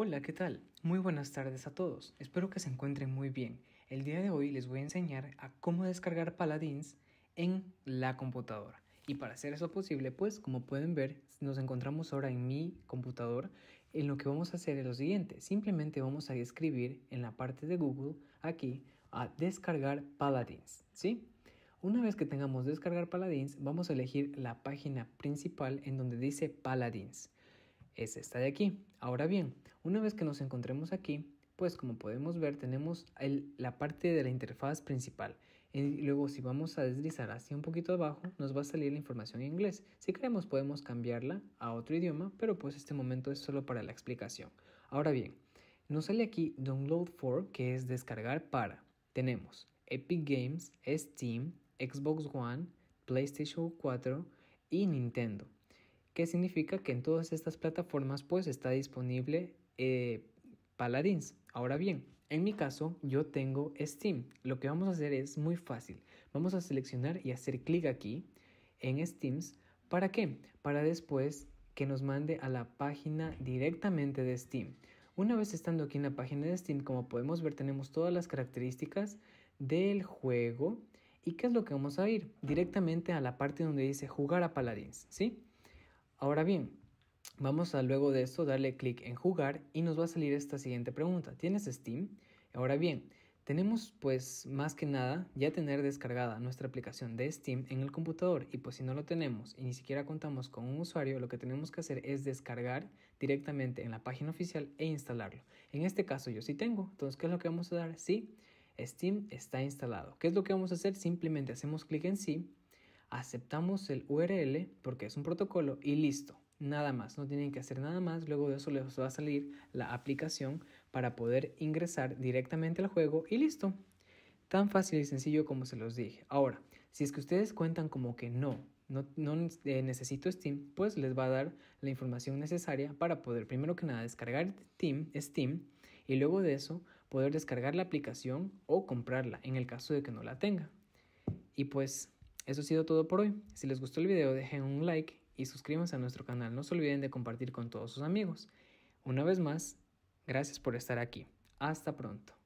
Hola, ¿qué tal? Muy buenas tardes a todos. Espero que se encuentren muy bien. El día de hoy les voy a enseñar a cómo descargar Paladins en la computadora. Y para hacer eso posible, pues como pueden ver, nos encontramos ahora en mi computadora En lo que vamos a hacer es lo siguiente. Simplemente vamos a escribir en la parte de Google, aquí, a descargar Paladins. ¿Sí? Una vez que tengamos descargar Paladins, vamos a elegir la página principal en donde dice Paladins es esta de aquí. Ahora bien, una vez que nos encontremos aquí, pues como podemos ver tenemos la parte de la interfaz principal. Y luego si vamos a deslizar hacia un poquito abajo nos va a salir la información en inglés. Si queremos podemos cambiarla a otro idioma, pero pues este momento es solo para la explicación. Ahora bien, nos sale aquí Download for, que es descargar para. Tenemos Epic Games, Steam, Xbox One, PlayStation 4 y Nintendo. ¿Qué significa? Que en todas estas plataformas pues está disponible eh, Paladins. Ahora bien, en mi caso yo tengo Steam. Lo que vamos a hacer es muy fácil. Vamos a seleccionar y hacer clic aquí en Steams. ¿Para qué? Para después que nos mande a la página directamente de Steam. Una vez estando aquí en la página de Steam, como podemos ver, tenemos todas las características del juego. ¿Y qué es lo que vamos a ir? Directamente a la parte donde dice jugar a Paladins, ¿sí? Ahora bien, vamos a luego de esto darle clic en jugar y nos va a salir esta siguiente pregunta. ¿Tienes Steam? Ahora bien, tenemos pues más que nada ya tener descargada nuestra aplicación de Steam en el computador y pues si no lo tenemos y ni siquiera contamos con un usuario, lo que tenemos que hacer es descargar directamente en la página oficial e instalarlo. En este caso yo sí tengo, entonces ¿qué es lo que vamos a dar? Sí, Steam está instalado. ¿Qué es lo que vamos a hacer? Simplemente hacemos clic en sí aceptamos el URL porque es un protocolo y listo. Nada más, no tienen que hacer nada más, luego de eso les va a salir la aplicación para poder ingresar directamente al juego y listo. Tan fácil y sencillo como se los dije. Ahora, si es que ustedes cuentan como que no, no, eh, necesito Steam, pues les va a dar la información necesaria para poder primero que nada descargar Steam, Steam y luego de eso poder descargar la aplicación o comprarla en el caso de que no la tenga. Y pues eso ha sido todo por hoy. Si les gustó el video, dejen un like y suscríbanse a nuestro canal. No se olviden de compartir con todos sus amigos. Una vez más, gracias por estar aquí. Hasta pronto.